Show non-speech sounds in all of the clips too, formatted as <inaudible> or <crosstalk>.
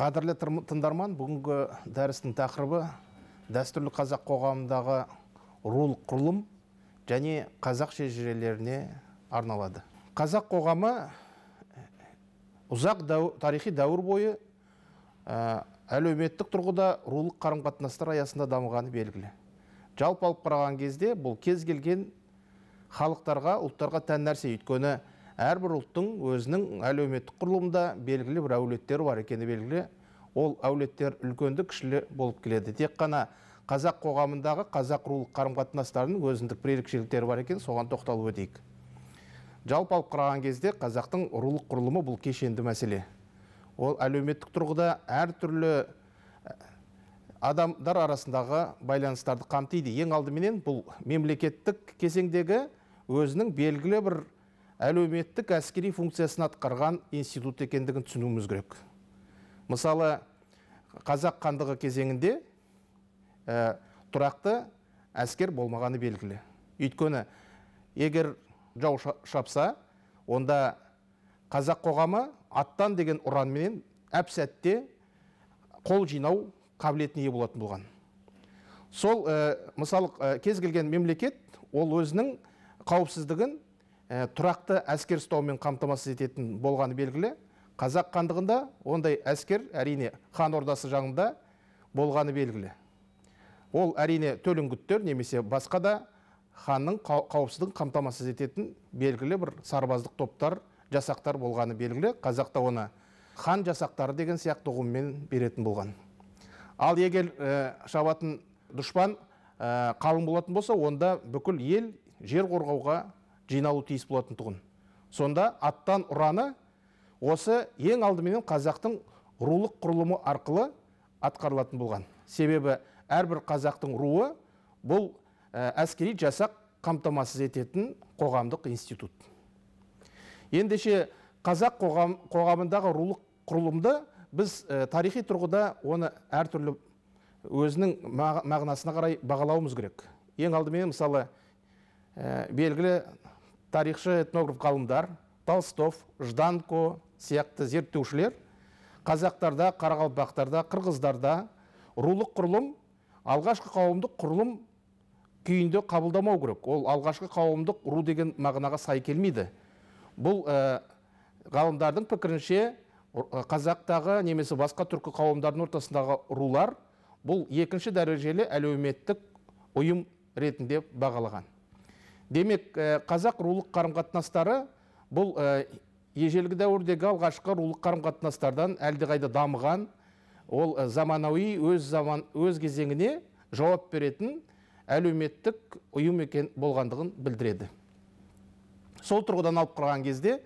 қадірлі тыңдарман бүгінгі дәрістің тақырыбы дәстүрлі қазақ қоғамындағы рул құрылым және қазақ шежірелеріне арналады қазақ қоғамы э, ұзақ дәу, тарихи дәуір бойы ә, әлеуметтік тұрғыда рулық қарым қатынастар аясында дамығаны белгілі жалпы алып қараған кезде бұл кез келген халықтарға ұлттарға тән нәрсе өйткені әрбір ұлттың өзінің әлеуметтік құрылымында белгілі бір әулеттері бар екені белгілі ол әулеттер үлкенді кішілі болып келеді тек қана қазақ қоғамындағы қазақ рулық қарым қатынастарының өзіндік бір ерекшеліктері бар екен соған тоқталып өтейік жалпы алып қараған кезде қазақтың рулық құрылымы бұл кешенді мәселе ол әлеуметтік тұрғыда әртүрлі ә, адамдар арасындағы байланыстарды қамтиды ең алдыменен бұл мемлекеттік кезеңдегі өзінің белгілі бір әлеуметтік әскери функциясын атқарған институт екендігін түсінуіміз керек мысалы қазақ қандығы кезеңінде ә, тұрақты әскер болмағаны белгілі өйткені егер жау шапса онда қазақ қоғамы аттан деген ұранменен әп сәтте қол жинау қабілетіне ие болатын болған сол ә, мысалы ә, кез келген мемлекет ол өзінің қауіпсіздігін ә, тұрақты әскер ұстаумен қамтамасыз ететін болғаны белгілі қазақ хандығында ондай әскер әрине хан ордасы жанында болғаны белгілі ол әрине төлеңгіттер немесе басқа да ханның қауіпсіздігін қамтамасыз ететін белгілі бір сарбаздық топтар жасақтар болғаны белгілі қазақта оны хан жасақтары деген сияқты ұғыммен беретін болған ал егер ә, шабатын дұшпан ә, қалың болатын болса онда бүкіл ел жер қорғауға жиналу тиіс болатын тұғын сонда аттан ұраны осы ең алдыменен қазақтың рулық құрылымы арқылы атқарылатын болған себебі әрбір қазақтың руы бұл ә, әскери жасақ қамтамасыз ететін қоғамдық институт ендеше қазақ қоғам, қоғамындағы рулық құрылымды біз ә, тарихи тұрғыда оны әртүрлі өзінің мағынасына қарай бағалауымыз керек ең алдымен мысалы ә, белгілі тарихшы этнограф ғалымдар толстов жданко сияқты зерттеушілер қазақтарда қарақалпақтарда қырғыздарда рулық құрылым алғашқы қауымдық құрылым күйінде қабылдамау керек ол алғашқы қауымдық ру деген мағынаға сай келмейді бұл қалымдардың э, пікірінше қазақтағы э, немесе басқа түркі қауымдардың ортасындағы рулар бұл екінші дәрежелі әлеуметтік ұйым ретінде бағалаған демек э, қазақ рулық қарым қатынастары бұл э, ежелгі дәуірдегі алғашқы рулық қарым қатынастардан әлдеқайда дамыған ол э, заманауи өз заман өз кезеңіне жауап беретін әлеуметтік ұйым екен болғандығын білдіреді сол тұрғыдан алып қараған кезде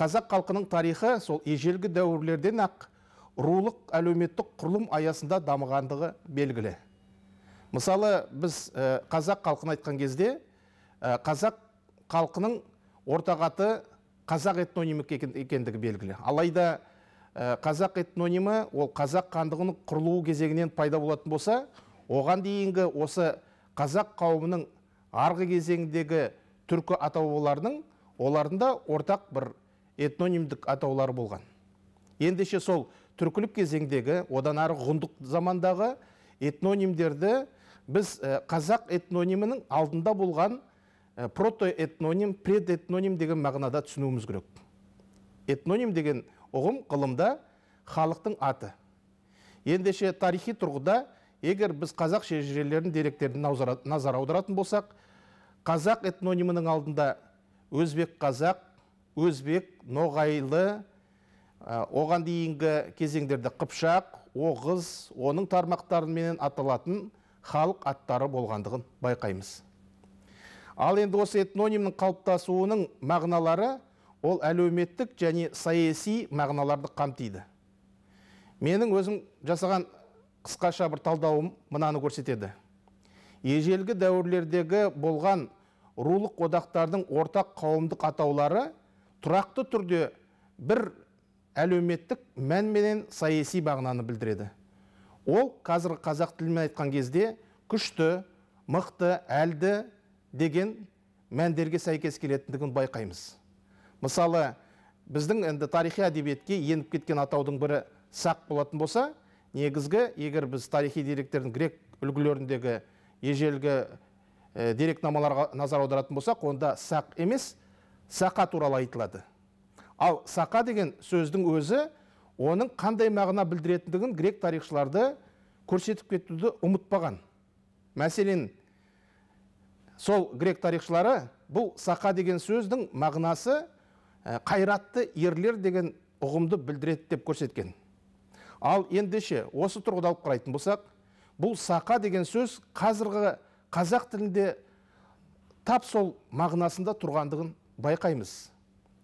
қазақ халқының тарихы сол ежелгі дәуірлерден ақ рулық әлеуметтік құрылым аясында дамығандығы белгілі мысалы біз қазақ халқын айтқан кезде Э, қазақ халқының ортағаты қазақ этнонимі екендігі белгілі алайда э, қазақ этнонимі ол қазақ хандығының құрылуы кезеңінен пайда болатын болса оған дейінгі осы қазақ қауымының арғы кезеңдегі түркі атауларының олардың да ортақ бір этнонимдік атаулары болған ендеше сол түркілік кезеңдегі одан ары ғұндық замандағы этнонимдерді біз э, қазақ этнонимінің алдында болған Э, протоэтноним предэтноним деген мағынада түсінуіміз керек этноним деген ұғым ғылымда халықтың аты ендеше тарихи тұрғыда егер біз қазақ шежірелерінің деректеріне назар аударатын болсақ қазақ этнонимінің алдында өзбек қазақ өзбек ноғайлы ә, оған дейінгі кезеңдерде қыпшақ оғыз оның тармақтарыменен аталатын халық аттары болғандығын байқаймыз ал енді осы этнонимнің қалыптасуының мағыналары ол әлеуметтік және саяси мағыналарды қамтиды менің өзім жасаған қысқаша бір талдауым мынаны көрсетеді ежелгі дәуірлердегі болған рулық одақтардың ортақ қауымдық атаулары тұрақты түрде бір әлеуметтік мәнменен менен саяси бағынаны білдіреді ол қазіргі қазақ тілімен айтқан кезде күшті мықты әлді деген мәндерге сәйкес келетіндігін байқаймыз мысалы біздің енді тарихи әдебиетке еніп кеткен атаудың бірі сақ болатын болса негізгі егер біз тарихи деректердің грек үлгілеріндегі ежелгі ә, дерекнамаларға назар аударатын болсақ онда сақ емес сақа туралы айтылады ал сақа деген сөздің өзі оның қандай мағына білдіретіндігін грек тарихшыларды көрсетіп кетуді ұмытпаған мәселен сол грек тарихшылары бұл сақа деген сөздің мағынасы қайратты ерлер деген ұғымды білдіреді деп көрсеткен ал ендеше осы тұрғыда алып қарайтын болсақ бұл сақа деген сөз қазіргі қазақ тілінде тап сол мағынасында тұрғандығын байқаймыз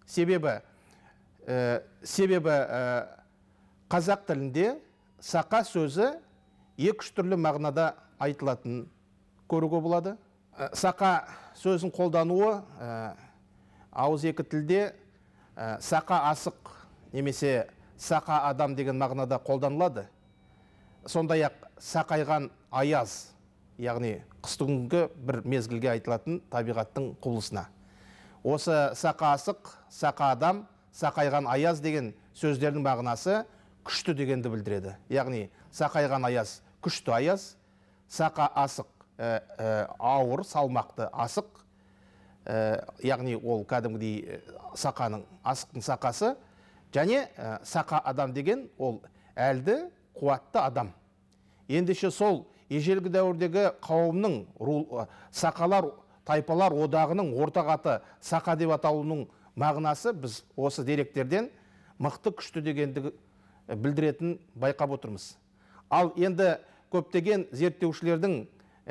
себебі себебі қазақ тілінде сақа сөзі екі үш түрлі мағынада айтылатын көруге болады Э, сақа сөзін қолдануы ә, ауыз екі тілде э, сақа асық немесе сақа адам деген мағынада қолданылады сондай ақ сақайған аяз яғни қыстыңғы бір мезгілге айтылатын табиғаттың құбылысына осы сақа асық сақа адам сақайған аяз деген сөздердің мағынасы күшті дегенді білдіреді яғни сақайған аяз күшті аяз сақа асық Э, э, ауыр салмақты асық э, яғни ол кәдімгідей сақаның асықтың сақасы және сақа адам деген ол әлді қуатты адам ендеше сол ежелгі дәуірдегі қауымның ру, сақалар тайпалар одағының ортағаты аты сақа деп аталуының мағынасы біз осы деректерден мықты күшті дегенді білдіретін байқап отырмыз ал енді көптеген зерттеушілердің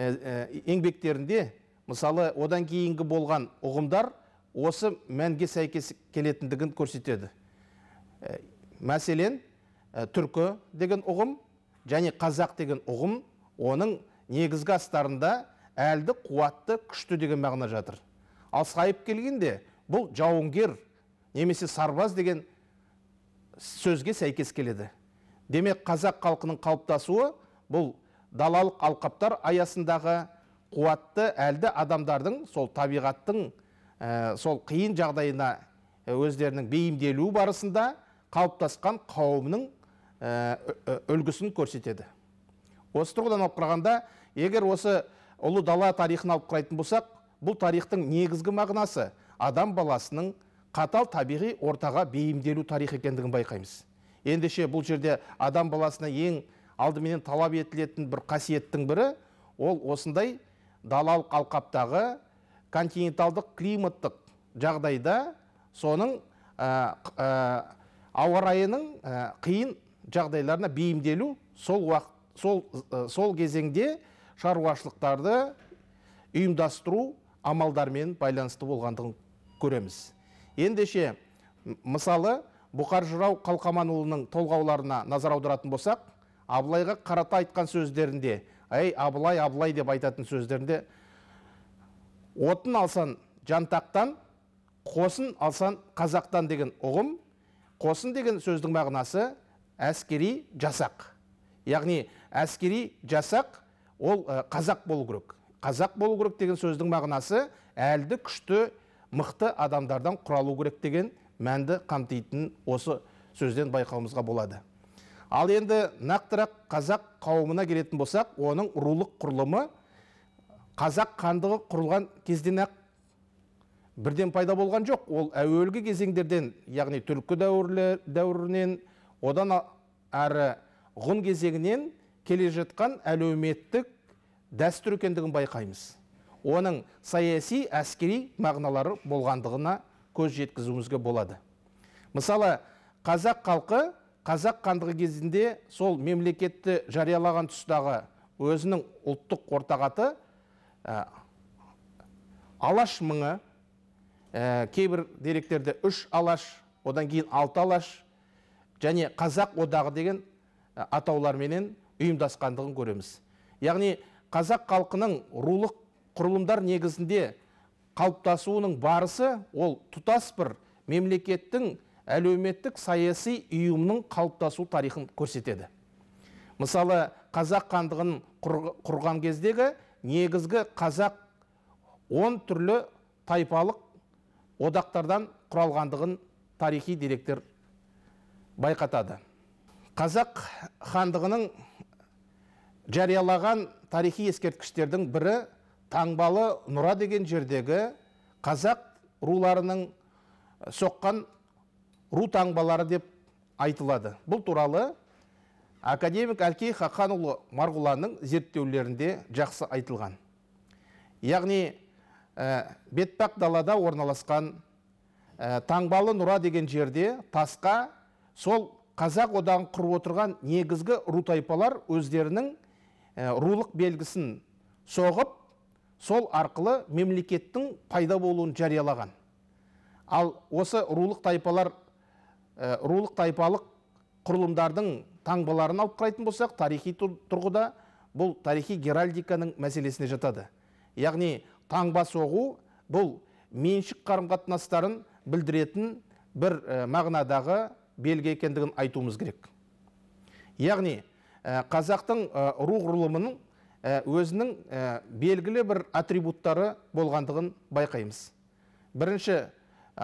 Э, э, еңбектерінде мысалы одан кейінгі болған ұғымдар осы мәнге сәйкес келетіндігін көрсетеді э, мәселен түркі деген ұғым және қазақ деген ұғым оның негізгі астарында әлді қуатты күшті деген мағына жатыр ал сайып келгенде бұл жауынгер немесе сарбаз деген сөзге сәйкес келеді демек қазақ халқының қалыптасуы бұл далалық алқаптар аясындағы қуатты әлді адамдардың сол табиғаттың ә, сол қиын жағдайына ә, өздерінің бейімделуі барысында қалыптасқан қауымның ә, үлгісін көрсетеді осы тұрғыдан алып қарағанда егер осы ұлы дала тарихын алып қарайтын болсақ бұл тарихтың негізгі мағынасы адам баласының қатал табиғи ортаға бейімделу тарихы екендігін байқаймыз ендеше бұл жерде адам баласына ең алдыменен талап етілетін бір қасиеттің бірі ол осындай далалық алқаптағы континенталдық климаттық жағдайда соның ә, ауа райының қиын жағдайларына бейімделу сол уақыт сол, кезеңде шаруашылықтарды ұйымдастыру амалдармен байланысты болғандығын көреміз ендеше мысалы бұқар жырау қалқаманұлының толғауларына назар аударатын болсақ абылайға қарата айтқан сөздерінде әй абылай абылай деп айтатын сөздерінде отын алсан жантақтан қосын алсан қазақтан деген ұғым қосын деген сөздің мағынасы әскери жасақ яғни әскери жасақ ол қазақ болу керек қазақ болу керек деген сөздің мағынасы әлді күшті мықты адамдардан құралу керек деген мәнді қамтитын осы сөзден байқауымызға болады ал енді нақтырақ қазақ қауымына келетін болсақ оның рулық құрылымы қазақ хандығы құрылған кезден бірден пайда болған жоқ ол әуелгі кезеңдерден яғни түркі дәуірінен одан әрі ғұн кезеңінен келе жатқан әлеуметтік дәстүр екендігін байқаймыз оның саяси әскери мағыналары болғандығына көз жеткізуімізге болады мысалы қазақ халқы қазақ хандығы кезінде сол мемлекетті жариялаған тұстағы өзінің ұлттық қортағаты ә, алаш мыңы ә, кейбір деректерде үш алаш одан кейін алты алаш және қазақ одағы деген ә, атауларменен ұйымдасқандығын көреміз яғни қазақ халқының рулық құрылымдар негізінде қалыптасуының барысы ол тұтас бір мемлекеттің әлеуметтік саяси ұйымның қалыптасу тарихын көрсетеді мысалы қазақ хандығын құрған кездегі негізгі қазақ он түрлі тайпалық одақтардан құралғандығын тарихи деректер байқатады қазақ хандығының жариялаған тарихи ескерткіштердің бірі таңбалы нұра деген жердегі қазақ руларының соққан ру таңбалары деп айтылады бұл туралы академик әлкей хақанұлы марғұланның зерттеулерінде жақсы айтылған яғни ә, бетпақ далада орналасқан таңбалы нұра деген жерде тасқа сол қазақ одағын құрып отырған негізгі ру тайпалар өздерінің рулық белгісін соғып сол арқылы мемлекеттің пайда болуын жариялаған ал осы рулық тайпалар Э, рулық тайпалық құрылымдардың таңбаларын алып қарайтын болсақ тарихи тұрғыда бұл тарихи геральдиканың мәселесіне жатады яғни таңба соғу бұл меншік қарым қатынастарын білдіретін бір э, мағынадағы белгі екендігін айтуымыз керек яғни э, қазақтың ру құрылымының өзінің белгілі бір атрибуттары болғандығын байқаймыз бірінші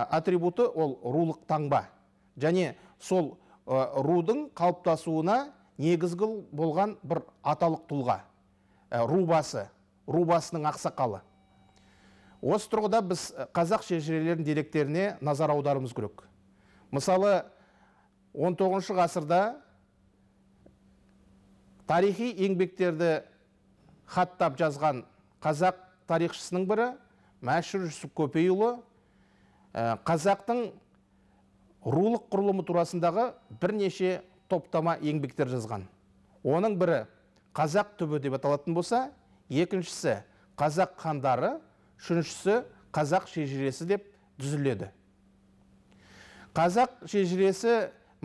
атрибуты ол рулық таңба және сол рудың қалыптасуына негізгі болған бір аталық тұлға рубасы рубасының ақсақалы осы тұрғыда біз қазақ шежірелерінің деректеріне назар аударуымыз керек мысалы 19 ғасырда тарихи еңбектерді хаттап жазған қазақ тарихшысының бірі мәшһүр жүсіп көпейұлы қазақтың рулық құрылымы турасындағы бірнеше топтама еңбектер жазған оның бірі қазақ түбі деп аталатын болса екіншісі қазақ хандары үшіншісі қазақ шежіресі деп түзіледі қазақ шежіресі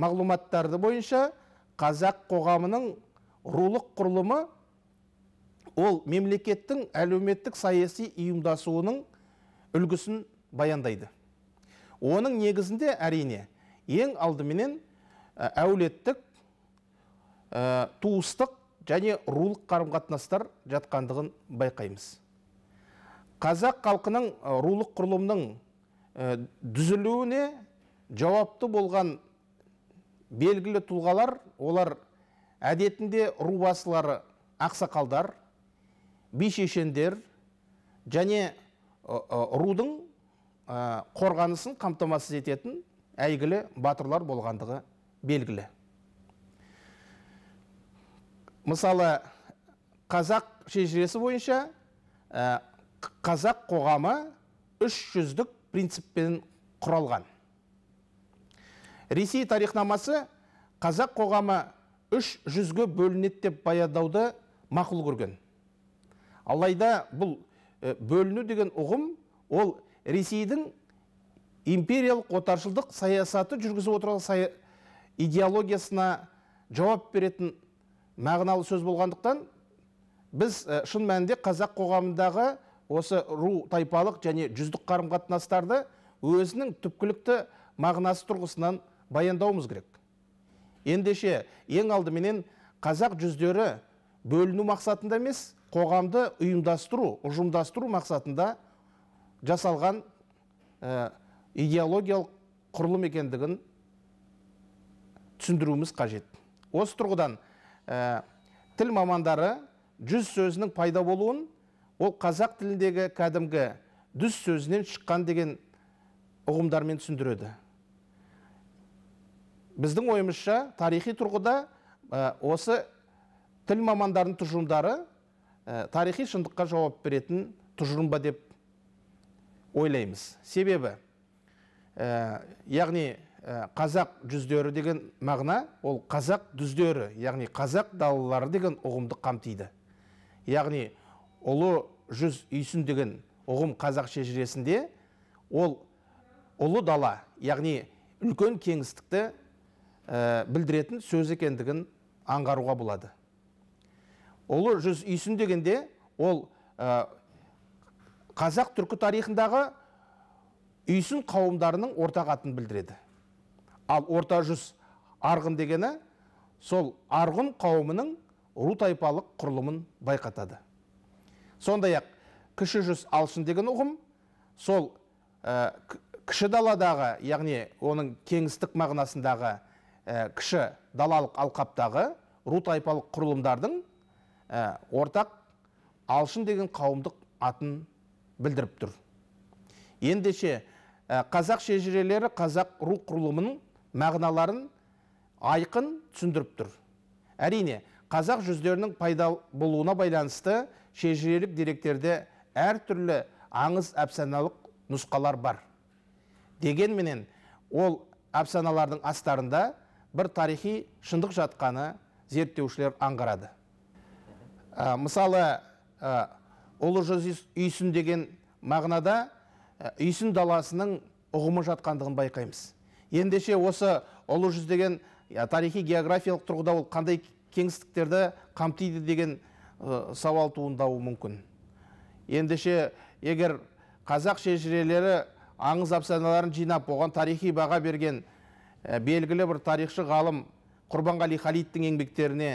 мағлұматтарды бойынша қазақ қоғамының рулық құрылымы ол мемлекеттің әлеуметтік саяси ұйымдасуының үлгісін баяндайды оның негізінде әрине ең алдыменен э, әулеттік э, туыстық және рулық қарым қатынастар жатқандығын байқаймыз қазақ халқының э, рулық құрылымның дүзілуіне жауапты болған белгілі тұлғалар олар әдетінде ру басылары ақсақалдар би шешендер және рудың қорғанысын қамтамасыз ететін әйгілі батырлар болғандығы белгілі мысалы қазақ шежіресі бойынша ә, қазақ қоғамы үш жүздік принциппен құралған ресей тарихнамасы қазақ қоғамы үш жүзге бөлінеді деп баядауды мақұл көрген алайда бұл ә, бөліну деген ұғым ол ресейдің империялық отаршылдық саясаты жүргізіп отырған сая... идеологиясына жауап беретін мағыналы сөз болғандықтан біз э, шын мәнінде қазақ қоғамындағы осы ру тайпалық және жүздік қарым қатынастарды өзінің түпкілікті мағынасы тұрғысынан баяндауымыз керек ендеше ең алдыменен қазақ жүздері бөліну мақсатында емес қоғамды ұйымдастыру ұжымдастыру мақсатында жасалған э, идеологиялық құрылым екендігін түсіндіруіміз қажет осы тұрғыдан ә, тіл мамандары жүз сөзінің пайда болуын ол қазақ тіліндегі кәдімгі дүз сөзінен шыққан деген ұғымдармен түсіндіреді біздің ойымызша тарихи тұрғыда осы тіл мамандарының тұжырымдары ә, тарихи шындыққа жауап беретін тұжырым ба деп ойлаймыз себебі Э, яғни э, қазақ жүздері деген мағына ол қазақ дүздері яғни қазақ далалары деген ұғымды қамтиды яғни ұлы жүз үйсін деген ұғым қазақ шежіресінде ол ұлы дала яғни үлкен кеңістікті э, білдіретін сөз екендігін аңғаруға болады ұлы жүз үйсін дегенде ол қазақ түркі тарихындағы үйсін қауымдарының ортақ атын білдіреді ал орта жүз арғын дегені сол арғын қауымының ру тайпалық құрылымын байқатады сондай ақ кіші жүз алшын деген ұғым сол ә, кіші даладағы яғни оның кеңістік мағынасындағы ә, кіші далалық алқаптағы ру тайпалық құрылымдардың ә, ортақ алшын деген қауымдық атын білдіріп тұр ендеше э, қазақ шежірелері қазақ ру құрылымының мағыналарын айқын түсіндіріп тұр әрине қазақ жүздерінің пайда болуына байланысты шежірелік деректерде әртүрлі аңыз әпсаналық нұсқалар бар дегенменен ол әпсаналардың астарында бір тарихи шындық жатқаны зерттеушілер аңғарады ә, мысалы ә, ұлы жүз үйсін деген мағынада Ә, үйсін даласының ұғымы жатқандығын байқаймыз ендеше осы ұлы жүз деген ә, тарихи географиялық тұрғыда ол қандай кеңістіктерді қамтиды деген ә, сауал туындауы мүмкін ендеше егер қазақ шежірелері аңыз апсаналарын жинап оған тарихи баға берген белгілі бір тарихшы ғалым құрбанғали халидтің еңбектеріне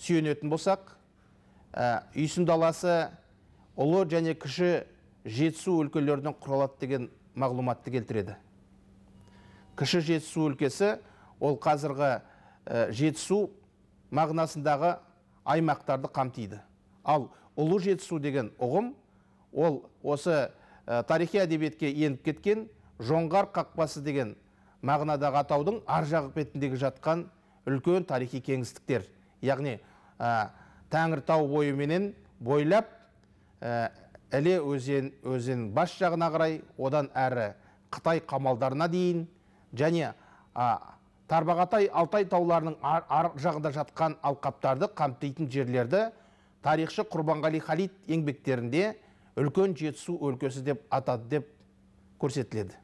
сүйенетін болсақ үйсін даласы ұлы және кіші жетісу өлкелерінен құралады деген мағлұматты келтіреді кіші жетісу өлкесі ол қазіргі ә, жетісу мағынасындағы аймақтарды қамтиды ал ұлы жетісу деген ұғым ол осы ә, тарихи әдебиетке еніп кеткен жоңғар қақпасы деген мағынадағы атаудың ар жағы бетіндегі жатқан үлкен тарихи кеңістіктер яғни ә, тәңіртау бойыменен бойлап Әле өзен өзен бас жағына қарай одан әрі қытай қамалдарына дейін және а, тарбағатай алтай тауларының ар, ар жағында жатқан алқаптарды қамтитын жерлерді тарихшы құрбанғали халид еңбектерінде үлкен жетісу өлкесі деп атады деп көрсетіледі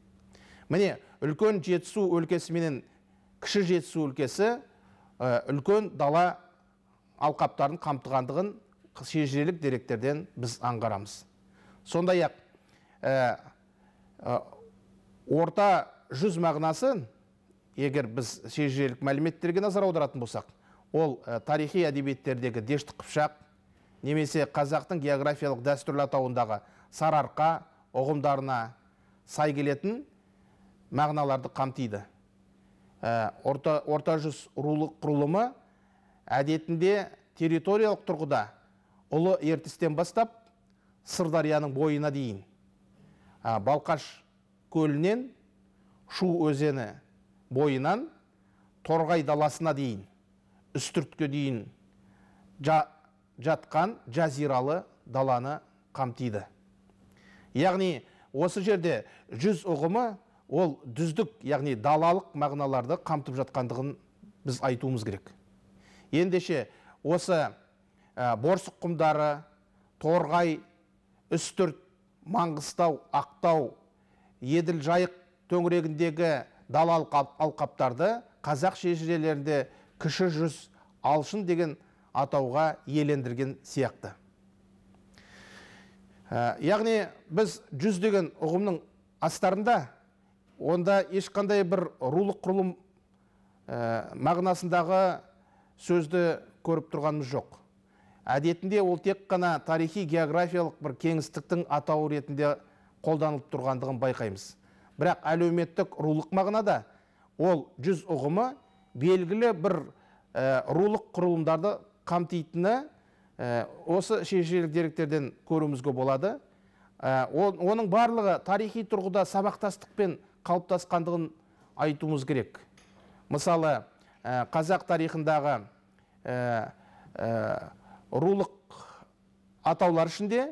міне үлкен жетісу өлкесі менен кіші жетісу өлкесі үлкен дала алқаптарын қамтығандығын шежірелік деректерден біз аңғарамыз сондай ақ ә, орта жүз мағынасы егер біз шежірелік мәліметтерге назар аударатын болсақ ол ә, тарихи әдебиеттердегі дешті қыпшақ немесе қазақтың географиялық дәстүрлі атауындағы сарыарқа ұғымдарына сай келетін мағыналарды қамтиды ә, орта, орта жүз рулық құрылымы әдетінде территориялық тұрғыда ұлы ертістен бастап сырдарияның бойына дейін балқаш көлінен шу өзені бойынан торғай даласына дейін үстіртке дейін жатқан жазиралы даланы қамтиды яғни осы жерде жүз ұғымы ол дүздік яғни далалық мағыналарды қамтып жатқандығын біз айтуымыз керек ендеше осы ә, борсық құмдары торғай үстірт маңғыстау ақтау еділ жайық төңірегіндегі дала алқаптарды қазақ шежірелерінде кіші жүз алшын деген атауға елендірген сияқты ә, яғни біз жүз деген ұғымның астарында онда ешқандай бір рулық құрылым ә, мағынасындағы сөзді көріп тұрғанымыз жоқ әдетінде ол тек қана тарихи географиялық бір кеңістіктің атауы ретінде қолданылып тұрғандығын байқаймыз бірақ әлеуметтік рулық мағынада ол жүз ұғымы белгілі бір рулық құрылымдарды қамтитыны осы шежірелік деректерден көруімізге болады оның барлығы тарихи тұрғыда сабақтастықпен қалыптасқандығын айтуымыз керек мысалы қазақ тарихындағы рулық атаулар ішінде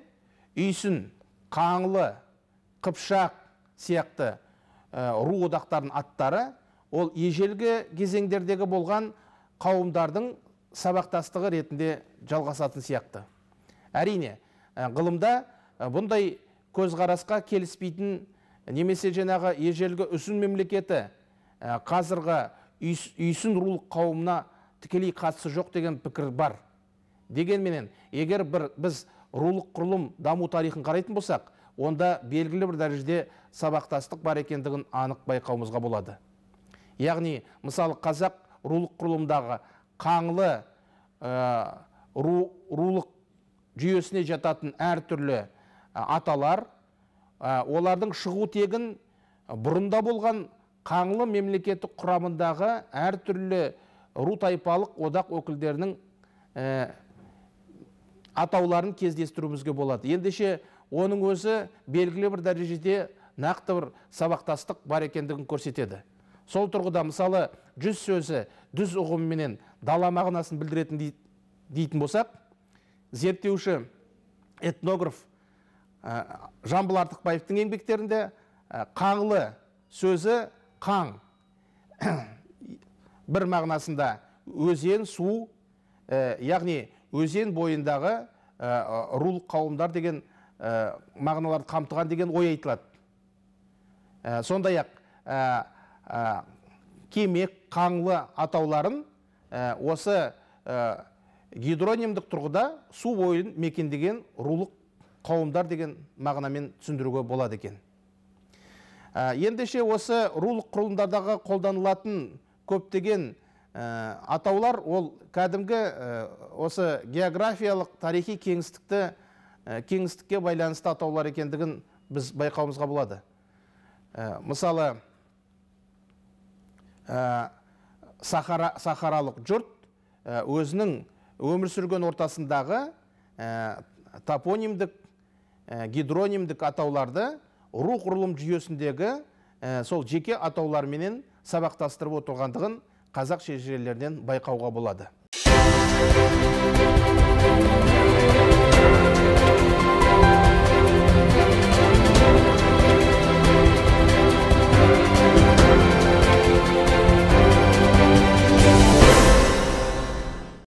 үйсін қаңлы қыпшақ сияқты ә, ру одақтарының аттары ол ежелгі кезеңдердегі болған қауымдардың сабақтастығы ретінде жалғасатын сияқты әрине э, ғылымда э, бұндай көзқарасқа келіспейтін немесе жаңағы ежелгі үсін мемлекеті қазіргі үйсін рулық қауымына тікелей қатысы жоқ деген пікір бар дегенменен егер бір біз рулық құрылым даму тарихын қарайтын болсақ онда белгілі бір дәрежеде сабақтастық бар екендігін анық байқауымызға болады яғни мысалы қазақ рулық құрылымдағы қаңлы ә, ру, рулық жүйесіне жататын әртүрлі ә, аталар ә, олардың шығу тегін ә, бұрында болған қаңлы мемлекеті құрамындағы әртүрлі ру тайпалық одақ өкілдерінің атауларын кездестіруімізге болады ендеше оның өзі белгілі бір дәрежеде нақты бір сабақтастық бар екендігін көрсетеді сол тұрғыда мысалы жүз сөзі дүз ұғымменен дала мағынасын білдіретін дейтін болсақ зерттеуші этнограф ә, жамбыл артықбаевтың еңбектерінде қаңлы сөзі қаң <coughs> бір мағынасында өзен су яғни өзен бойындағы э, э, рулық рул қауымдар деген э, мағыналарды қамтыған деген ой айтылады сондай ақ ә, кемек қаңлы атауларын осы гидронимдік тұрғыда су бойын мекендеген рулық қауымдар деген мағынамен түсіндіруге болады екен ендеше осы рулық құрылымдардағы қолданылатын көптеген ә, атаулар ол кәдімгі э, осы географиялық тарихи кеңістікті э, кеңістікке байланысты атаулар екендігін біз байқауымызға болады мысалы сахара, сахаралық жұрт өзінің өмір сүрген ортасындағы топонимдік гидронимдік атауларды ру құрылым жүйесіндегі сол жеке атауларменен сабақтастырып отырғандығын қазақ шежірелерінен байқауға болады